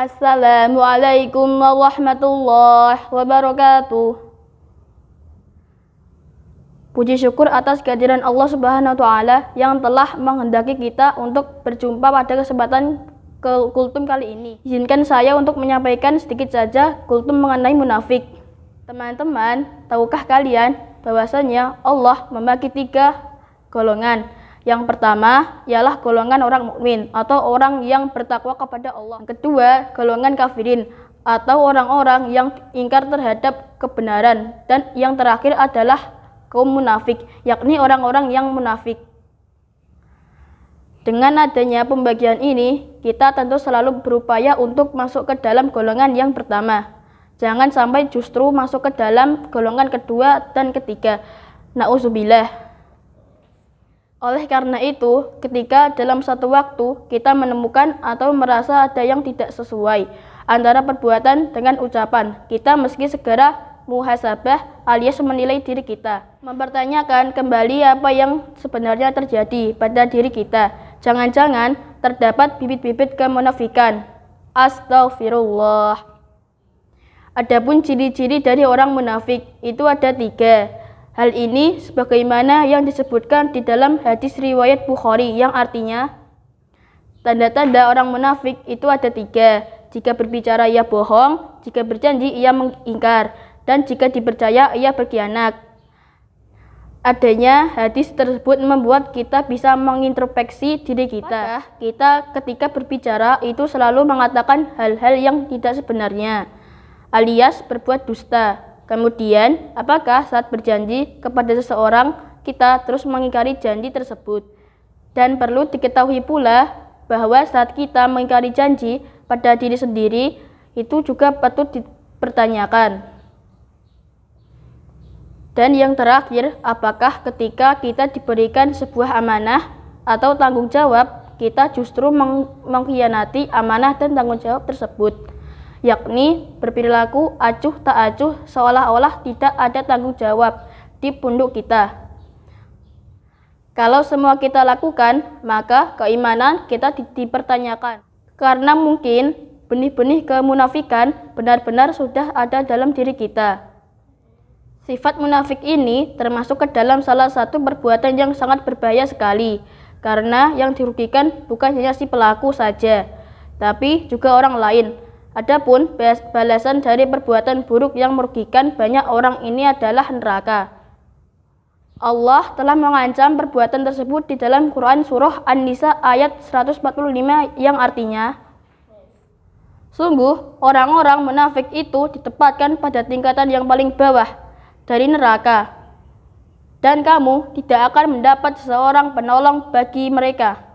Assalamualaikum warahmatullahi wabarakatuh. Puji syukur atas kehadiran Allah Subhanahu wa taala yang telah menghendaki kita untuk berjumpa pada kesempatan ke kultum kali ini. Izinkan saya untuk menyampaikan sedikit saja kultum mengenai munafik. Teman-teman, tahukah kalian bahwasanya Allah membagi tiga golongan, yang pertama ialah golongan orang mukmin atau orang yang bertakwa kepada Allah. Yang kedua, golongan kafirin atau orang-orang yang ingkar terhadap kebenaran dan yang terakhir adalah kaum munafik, yakni orang-orang yang munafik. Dengan adanya pembagian ini, kita tentu selalu berupaya untuk masuk ke dalam golongan yang pertama. Jangan sampai justru masuk ke dalam golongan kedua dan ketiga. Nauzubillah. Oleh karena itu, ketika dalam satu waktu kita menemukan atau merasa ada yang tidak sesuai antara perbuatan dengan ucapan, kita meski segera muhasabah alias menilai diri kita, mempertanyakan kembali apa yang sebenarnya terjadi pada diri kita. Jangan-jangan terdapat bibit-bibit kemunafikan. Astagfirullah. Adapun ciri-ciri dari orang munafik itu ada tiga. Hal ini sebagaimana yang disebutkan di dalam hadis riwayat Bukhari yang artinya tanda-tanda orang munafik itu ada tiga. Jika berbicara ia bohong, jika berjanji ia mengingkar, dan jika dipercaya ia berkhianat. Adanya hadis tersebut membuat kita bisa mengintrospeksi diri kita. kita ketika berbicara itu selalu mengatakan hal-hal yang tidak sebenarnya, alias berbuat dusta. Kemudian, apakah saat berjanji kepada seseorang kita terus mengingkari janji tersebut? Dan perlu diketahui pula bahwa saat kita mengingkari janji pada diri sendiri itu juga patut dipertanyakan. Dan yang terakhir, apakah ketika kita diberikan sebuah amanah atau tanggung jawab, kita justru meng mengkhianati amanah dan tanggung jawab tersebut? yakni berperilaku acuh tak acuh seolah-olah tidak ada tanggung jawab di punduk kita. Kalau semua kita lakukan, maka keimanan kita dipertanyakan. Karena mungkin benih-benih kemunafikan benar-benar sudah ada dalam diri kita. Sifat munafik ini termasuk ke dalam salah satu perbuatan yang sangat berbahaya sekali, karena yang dirugikan bukan hanya si pelaku saja, tapi juga orang lain, Adapun balasan dari perbuatan buruk yang merugikan banyak orang ini adalah neraka. Allah telah mengancam perbuatan tersebut di dalam Quran Surah An-Nisa ayat 145 yang artinya Sungguh, orang-orang menafik itu ditempatkan pada tingkatan yang paling bawah dari neraka. Dan kamu tidak akan mendapat seorang penolong bagi mereka.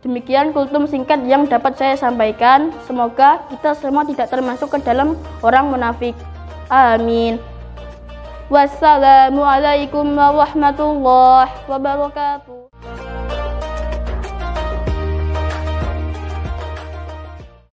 Demikian kultum singkat yang dapat saya sampaikan. Semoga kita semua tidak termasuk ke dalam orang munafik. Amin. Wassalamualaikum warahmatullahi wabarakatuh.